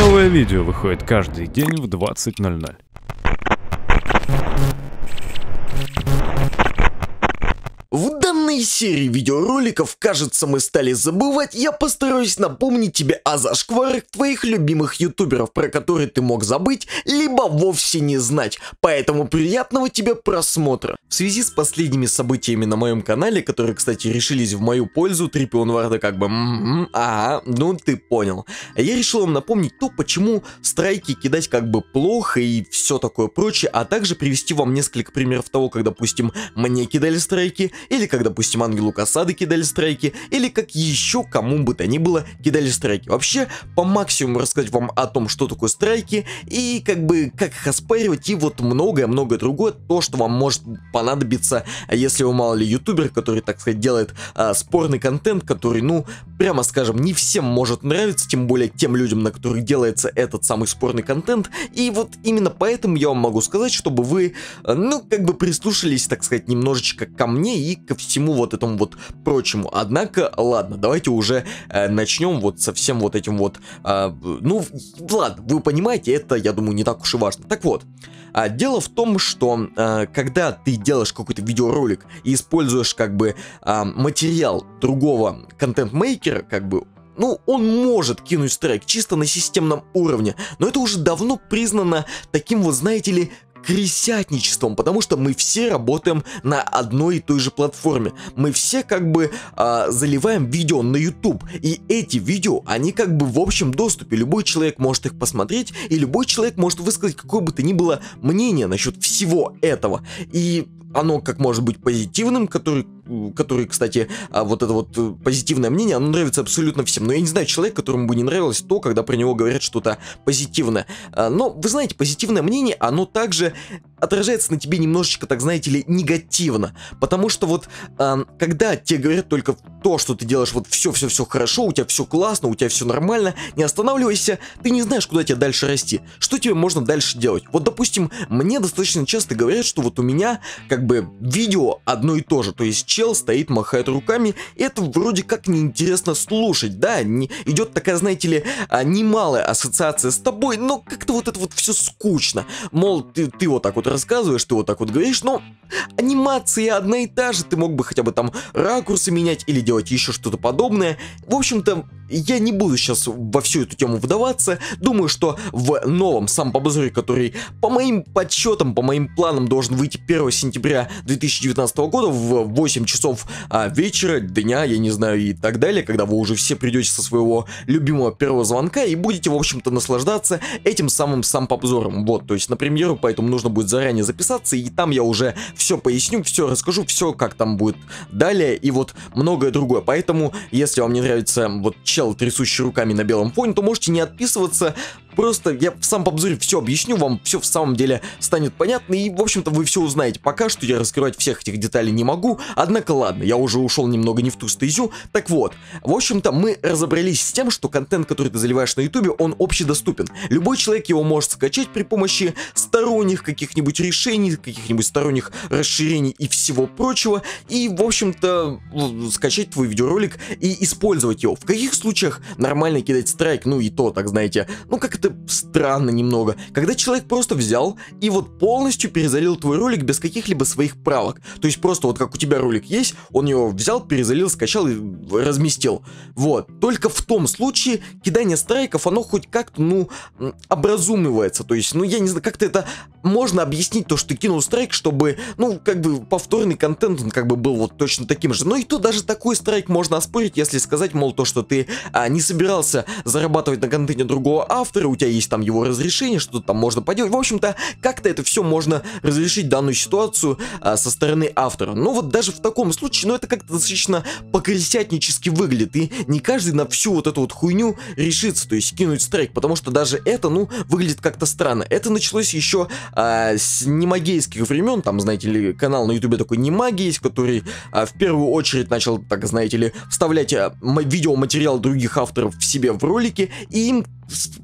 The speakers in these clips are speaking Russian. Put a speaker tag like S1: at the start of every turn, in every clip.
S1: Новое видео выходит каждый день в 20.00. В данной серии видеороликов, кажется, мы стали забывать, я постараюсь напомнить тебе о зашкварах твоих любимых ютуберов, про которые ты мог забыть, либо вовсе не знать. Поэтому приятного тебе просмотра. В связи с последними событиями на моем канале, которые, кстати, решились в мою пользу, Трипион Варда как бы... М -м -м, ага, ну ты понял. Я решил вам напомнить то, почему страйки кидать как бы плохо и все такое прочее, а также привести вам несколько примеров того, как, допустим, мне кидали страйки, или когда допустим, Ангелу Касады кидали страйки, или как еще кому бы то ни было кидали страйки. Вообще, по максимуму рассказать вам о том, что такое страйки, и как бы как их оспаривать, и вот многое-многое другое, то, что вам может понадобиться, если вы, мало ли, ютубер, который, так сказать, делает а, спорный контент, который, ну, прямо скажем, не всем может нравиться, тем более тем людям, на которых делается этот самый спорный контент, и вот именно поэтому я вам могу сказать, чтобы вы, ну, как бы прислушались, так сказать, немножечко ко мне и ко всему всему вот этому вот прочему. Однако, ладно, давайте уже э, начнем вот со всем вот этим вот... Э, ну, ладно, вы понимаете, это, я думаю, не так уж и важно. Так вот, э, дело в том, что э, когда ты делаешь какой-то видеоролик и используешь как бы э, материал другого контент-мейкера, как бы ну, он может кинуть страйк чисто на системном уровне, но это уже давно признано таким вот, знаете ли, крестьянничеством, потому что мы все работаем на одной и той же платформе. Мы все как бы э, заливаем видео на YouTube, и эти видео, они как бы в общем доступе. Любой человек может их посмотреть, и любой человек может высказать какое бы то ни было мнение насчет всего этого. И оно как может быть позитивным, который, который, кстати, а вот это вот э, позитивное мнение, оно нравится абсолютно всем. Но я не знаю человека, которому бы не нравилось то, когда про него говорят что-то позитивное. А, но, вы знаете, позитивное мнение, оно также отражается на тебе немножечко, так знаете ли, негативно. Потому что вот, э, когда тебе говорят только то, что ты делаешь вот все-все-все хорошо, у тебя все классно, у тебя все нормально, не останавливайся, ты не знаешь, куда тебе дальше расти. Что тебе можно дальше делать? Вот, допустим, мне достаточно часто говорят, что вот у меня, как бы, видео одно и то же. То есть чел стоит, махает руками, и это вроде как неинтересно слушать, да? Не, идет такая, знаете ли, а, немалая ассоциация с тобой, но как-то вот это вот все скучно. Мол, ты, ты вот так вот рассказываешь, ты вот так вот говоришь, но анимация одна и та же, ты мог бы хотя бы там ракурсы менять или делать еще что-то подобное. В общем-то, я не буду сейчас во всю эту тему вдаваться. Думаю, что в новом сам обзоре, который по моим подсчетам, по моим планам должен выйти 1 сентября 2019 года в 8 часов а, вечера, дня, я не знаю, и так далее, когда вы уже все придете со своего любимого первого звонка и будете, в общем-то, наслаждаться этим самым сам обзором. Вот, то есть на премьеру, поэтому нужно будет заранее записаться, и там я уже все поясню, все расскажу, все как там будет далее, и вот многое другое. Поэтому, если вам не нравится вот отвечал трясущими руками на белом фоне, то можете не отписываться, Просто я в сам обзоре все объясню, вам все в самом деле станет понятно, и, в общем-то, вы все узнаете. Пока что я раскрывать всех этих деталей не могу, однако ладно, я уже ушел немного не в ту стезю. Так вот, в общем-то, мы разобрались с тем, что контент, который ты заливаешь на ютубе, он общедоступен. Любой человек его может скачать при помощи сторонних каких-нибудь решений, каких-нибудь сторонних расширений и всего прочего, и, в общем-то, скачать твой видеоролик и использовать его. В каких случаях нормально кидать страйк, ну и то, так знаете, ну как это это странно немного, когда человек просто взял и вот полностью перезалил твой ролик без каких-либо своих правок. То есть просто вот как у тебя ролик есть, он его взял, перезалил, скачал и разместил. Вот. Только в том случае кидание страйков, оно хоть как-то, ну, образумывается. То есть, ну, я не знаю, как-то это можно объяснить то, что ты кинул страйк, чтобы, ну, как бы повторный контент, он как бы был вот точно таким же. Но и то даже такой страйк можно оспорить, если сказать, мол, то, что ты а, не собирался зарабатывать на контенте другого автора, у тебя есть там его разрешение, что там можно поделать. В общем-то, как-то это все можно разрешить данную ситуацию а, со стороны автора. Но ну вот даже в таком случае, ну это как-то достаточно покрестятнически выглядит. И не каждый на всю вот эту вот хуйню решится, то есть кинуть страйк, потому что даже это, ну, выглядит как-то странно. Это началось еще а, с немагейских времен, там, знаете ли, канал на ютубе такой немагейск, который а, в первую очередь начал, так знаете ли, вставлять а, видеоматериал других авторов в себе в ролики, и им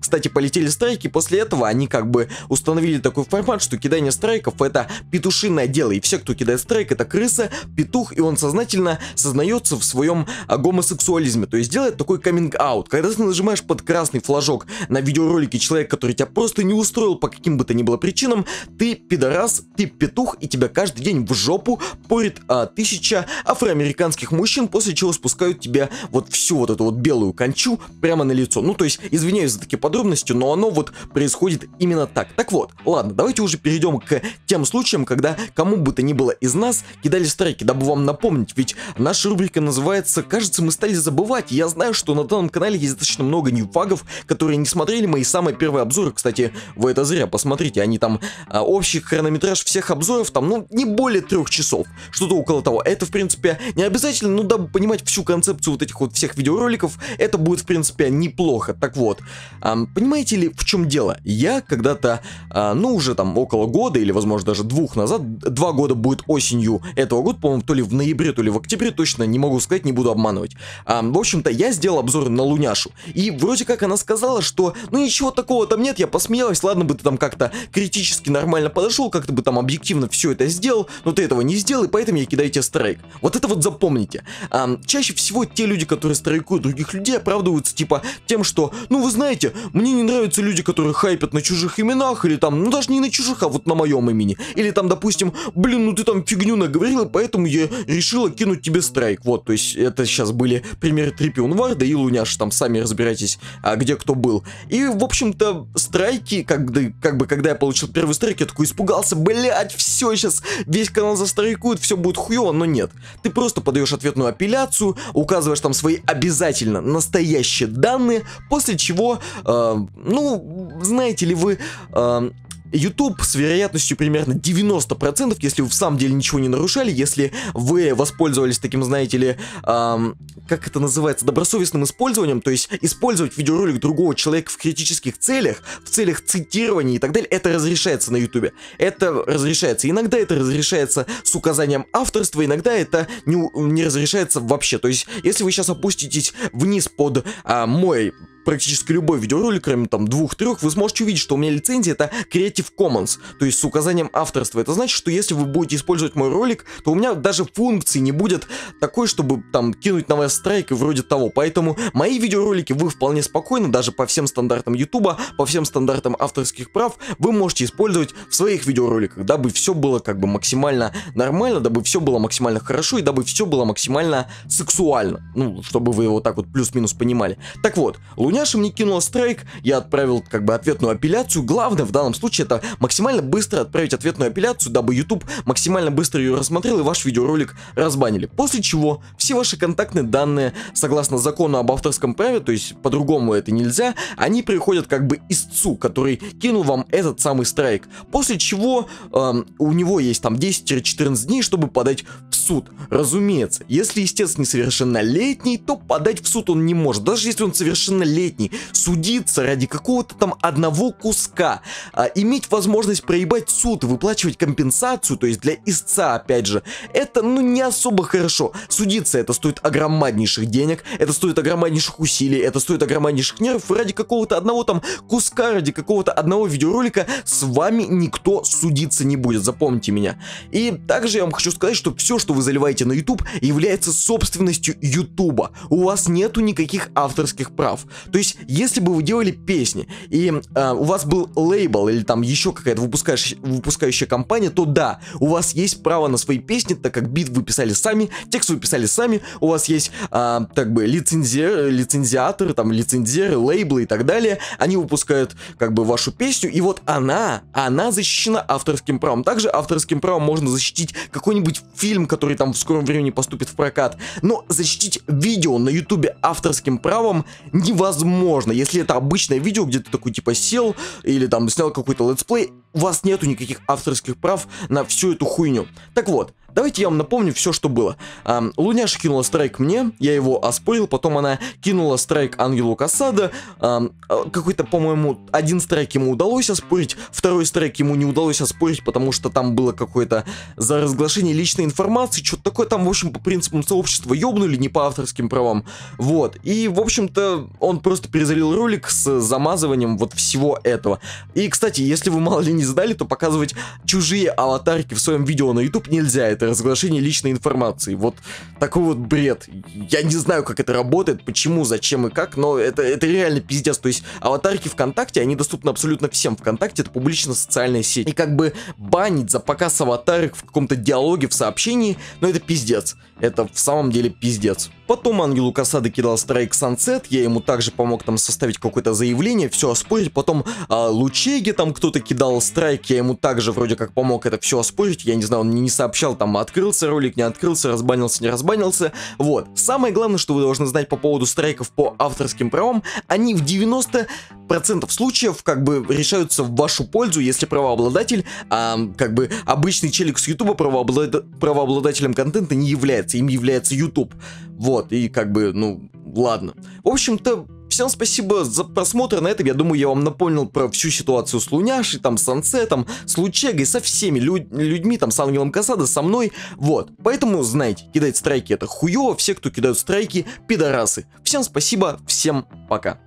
S1: кстати, полетели страйки, после этого они как бы установили такой формат, что кидание страйков это петушиное дело, и все, кто кидает страйк, это крыса, петух, и он сознательно сознается в своем а, гомосексуализме, то есть делает такой каминг-аут. Когда ты нажимаешь под красный флажок на видеоролике человек, который тебя просто не устроил по каким бы то ни было причинам, ты пидорас, ты петух, и тебя каждый день в жопу порит а, тысяча афроамериканских мужчин, после чего спускают тебе вот всю вот эту вот белую кончу прямо на лицо. Ну, то есть, извиняюсь извиняюсь за такие подробности, но оно вот происходит именно так. Так вот, ладно, давайте уже перейдем к тем случаям, когда кому бы то ни было из нас кидали страйки, дабы вам напомнить, ведь наша рубрика называется «Кажется, мы стали забывать». Я знаю, что на данном канале есть достаточно много ньюфагов, которые не смотрели мои самые первые обзоры. Кстати, вы это зря, посмотрите, они там а, общий хронометраж всех обзоров там, ну, не более трех часов, что-то около того. Это, в принципе, не обязательно, но дабы понимать всю концепцию вот этих вот всех видеороликов, это будет, в принципе, неплохо. Так вот, понимаете ли, в чем дело? Я когда-то, а, ну уже там около года или возможно даже двух назад, два года будет осенью этого года, по-моему, то ли в ноябре, то ли в октябре, точно не могу сказать, не буду обманывать. в общем-то, я сделал обзор на Луняшу. И вроде как она сказала, что ну ничего такого там нет, я посмеялась, ладно бы ты там как-то критически нормально подошел, как-то бы там объективно все это сделал, но ты этого не сделал, и поэтому я кидаю тебе страйк. Вот это вот запомните. чаще всего те люди, которые страйкуют других людей, оправдываются типа тем, что ну вы знаете, знаете, мне не нравятся люди, которые хайпят на чужих именах, или там, ну даже не на чужих, а вот на моем имени. Или там, допустим, блин, ну ты там фигню наговорил, поэтому я решила кинуть тебе страйк. Вот, то есть это сейчас были примеры Трипион Варда и Луняш, там сами разбирайтесь, а где кто был. И, в общем-то, страйки, когда, как бы, когда я получил первый страйк, я такой испугался, блять, все, сейчас весь канал застрайкует, все будет хуево, но нет. Ты просто подаешь ответную апелляцию, указываешь там свои обязательно настоящие данные, после чего э, ну, знаете ли вы, э, YouTube с вероятностью примерно 90%, если вы в самом деле ничего не нарушали, если вы воспользовались таким, знаете ли, эм, как это называется, добросовестным использованием, то есть использовать видеоролик другого человека в критических целях, в целях цитирования и так далее, это разрешается на YouTube. Это разрешается. Иногда это разрешается с указанием авторства, иногда это не, не разрешается вообще. То есть, если вы сейчас опуститесь вниз под э, мой практически любой видеоролик, кроме там двух-трех, вы сможете увидеть, что у меня лицензия это Creative Commons, то есть с указанием авторства. Это значит, что если вы будете использовать мой ролик, то у меня даже функции не будет такой, чтобы там кинуть на вас страйк и вроде того. Поэтому мои видеоролики вы вполне спокойно, даже по всем стандартам YouTube, по всем стандартам авторских прав, вы можете использовать в своих видеороликах, дабы все было как бы максимально нормально, дабы все было максимально хорошо и дабы все было максимально сексуально. Ну, чтобы вы его так вот плюс-минус понимали. Так вот, Луня Няша мне кинула страйк, я отправил как бы ответную апелляцию. Главное в данном случае это максимально быстро отправить ответную апелляцию, дабы YouTube максимально быстро ее рассмотрел и ваш видеоролик разбанили. После чего все ваши контактные данные, согласно закону об авторском праве, то есть по-другому это нельзя, они приходят как бы истцу, который кинул вам этот самый страйк. После чего эм, у него есть там 10-14 дней, чтобы подать в суд. Разумеется, если истец несовершеннолетний, то подать в суд он не может. Даже если он совершеннолетний, 18-летний судиться ради какого-то там одного куска, а, иметь возможность проебать суд и выплачивать компенсацию, то есть для истца, опять же, это, ну, не особо хорошо. Судиться это стоит огромнейших денег, это стоит огромнейших усилий, это стоит огромнейших нервов, ради какого-то одного там куска, ради какого-то одного видеоролика с вами никто судиться не будет, запомните меня. И также я вам хочу сказать, что все, что вы заливаете на YouTube, является собственностью YouTube. У вас нету никаких авторских прав. То есть, если бы вы делали песни, и э, у вас был лейбл или там еще какая-то выпускающая, выпускающая компания, то да, у вас есть право на свои песни, так как бит вы писали сами, текст вы писали сами, у вас есть, э, так бы, лицензия, лицензиаторы, там, лицензеры, лейблы и так далее, они выпускают, как бы, вашу песню, и вот она, она защищена авторским правом. Также авторским правом можно защитить какой-нибудь фильм, который там в скором времени поступит в прокат, но защитить видео на ютубе авторским правом невозможно возможно, если это обычное видео, где ты такой типа сел или там снял какой-то летсплей, у вас нету никаких авторских прав на всю эту хуйню. Так вот, Давайте я вам напомню все, что было. Эм, Луняша кинула страйк мне, я его оспорил, потом она кинула страйк Ангелу Касада. Эм, Какой-то, по-моему, один страйк ему удалось оспорить, второй страйк ему не удалось оспорить, потому что там было какое-то за разглашение личной информации, что-то такое там, в общем, по принципам сообщества ёбнули, не по авторским правам. Вот, и, в общем-то, он просто перезалил ролик с замазыванием вот всего этого. И, кстати, если вы мало ли не задали, то показывать чужие аватарки в своем видео на YouTube нельзя, это разглашение личной информации. Вот такой вот бред. Я не знаю, как это работает, почему, зачем и как, но это, это реально пиздец. То есть аватарки ВКонтакте, они доступны абсолютно всем. ВКонтакте это публичная социальная сеть. И как бы банить за показ аватарок в каком-то диалоге, в сообщении, ну это пиздец. Это в самом деле пиздец. Потом Ангелу Касады кидал страйк Сансет, я ему также помог там составить какое-то заявление, все оспорить. Потом а, Лучеге там кто-то кидал страйк, я ему также вроде как помог это все оспорить. Я не знаю, он не сообщал там там открылся ролик, не открылся, разбанился, не разбанился. Вот. Самое главное, что вы должны знать по поводу страйков по авторским правам, они в 90% случаев как бы решаются в вашу пользу, если правообладатель, а, как бы обычный челик с ютуба правообладатель, правообладателем контента не является, им является ютуб Вот, и как бы, ну, ладно. В общем-то, всем спасибо за просмотр. На этом, я думаю, я вам напомнил про всю ситуацию с Луняшей, там, с Сансетом, с Лучегой, со всеми люд людьми, там, с Ангелом Касада, со мной. Вот. Поэтому, знаете, кидать страйки это хуёво. Все, кто кидают страйки, пидорасы. Всем спасибо, всем пока.